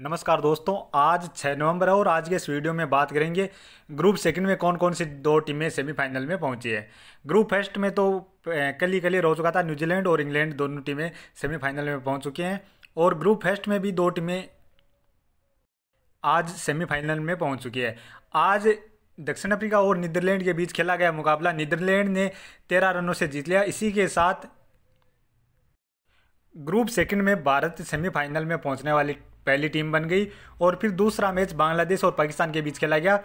नमस्कार दोस्तों आज 6 नवंबर है और आज के इस वीडियो में बात करेंगे ग्रुप सेकंड में कौन कौन सी दो टीमें सेमीफाइनल में पहुंची है ग्रुप फर्स्ट में तो कल ही कल ही हो चुका था न्यूजीलैंड और इंग्लैंड दोनों टीमें सेमीफाइनल में पहुंच चुकी हैं और ग्रुप फर्स्ट में भी दो टीमें आज सेमीफाइनल में पहुँच चुकी है आज दक्षिण अफ्रीका और नीदरलैंड के बीच खेला गया मुकाबला नीदरलैंड ने तेरह रनों से जीत लिया इसी के साथ ग्रुप सेकंड में भारत सेमीफाइनल में पहुंचने वाली पहली टीम बन गई और फिर दूसरा मैच बांग्लादेश और पाकिस्तान के बीच खेला गया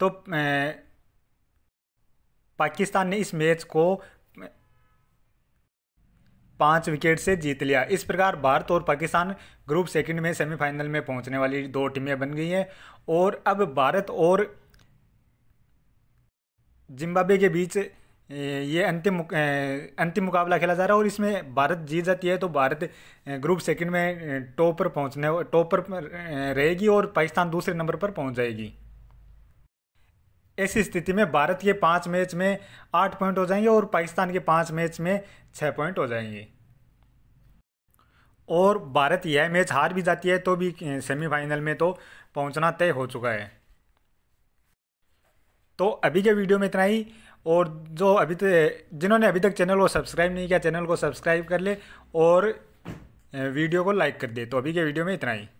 तो पाकिस्तान ने इस मैच को पाँच विकेट से जीत लिया इस प्रकार भारत और पाकिस्तान ग्रुप सेकंड में सेमीफाइनल में पहुंचने वाली दो टीमें बन गई हैं और अब भारत और जिम्बाब्वे के बीच ये अंतिम अंतिम मुकाबला खेला जा रहा है और इसमें भारत जीत जाती है तो भारत ग्रुप सेकंड में टॉप पर पहुंचने टॉप पर रहेगी और पाकिस्तान दूसरे नंबर पर पहुंच जाएगी ऐसी स्थिति में भारत के पाँच मैच में आठ पॉइंट हो जाएंगे और पाकिस्तान के पाँच मैच में छः पॉइंट हो जाएंगे और भारत यह मैच हार भी जाती है तो भी सेमीफाइनल में तो पहुंचना तय हो चुका है तो अभी के वीडियो में इतना ही और जो अभी तक तो जिन्होंने अभी तक चैनल को सब्सक्राइब नहीं किया चैनल को सब्सक्राइब कर ले और वीडियो को लाइक कर दे तो अभी के वीडियो में इतना ही